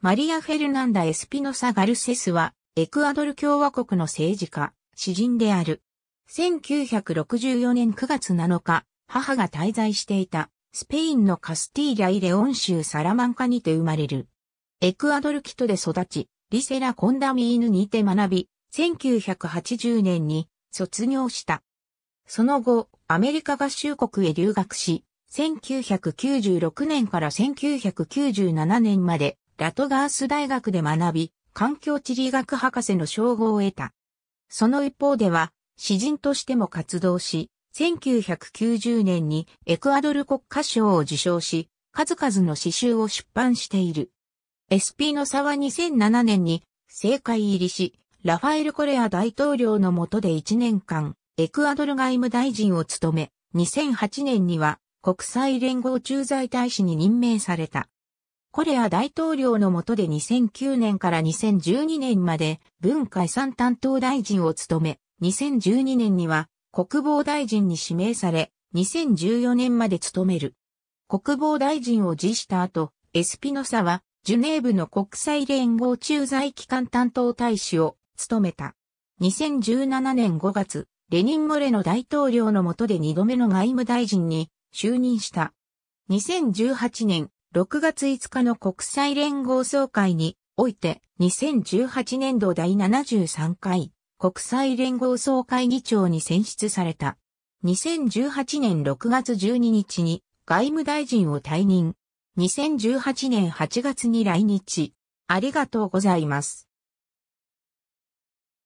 マリア・フェルナンダ・エスピノサ・ガルセスは、エクアドル共和国の政治家、詩人である。1964年9月7日、母が滞在していた、スペインのカスティーリャ・イ・レオン州サラマンカにて生まれる。エクアドル・キトで育ち、リセラ・コンダミーヌにて学び、1980年に卒業した。その後、アメリカ合衆国へ留学し、1996年から1997年までラトガース大学で学び、環境地理学博士の称号を得た。その一方では、詩人としても活動し、1990年にエクアドル国家賞を受賞し、数々の詩集を出版している。SP の差は2007年に政界入りし、ラファエル・コレア大統領の下で1年間、エクアドル外務大臣を務め、2008年には国際連合駐在大使に任命された。コレア大統領の下で2009年から2012年まで文化遺産担当大臣を務め、2012年には国防大臣に指名され、2014年まで務める。国防大臣を辞した後、エスピノサは、ジュネーブの国際連合駐在機関担当大使を務めた。2017年5月、レニン・モレの大統領の下で2度目の外務大臣に就任した。2018年、6月5日の国際連合総会において2018年度第73回国際連合総会議長に選出された。2018年6月12日に外務大臣を退任。2018年8月に来日。ありがとうございます。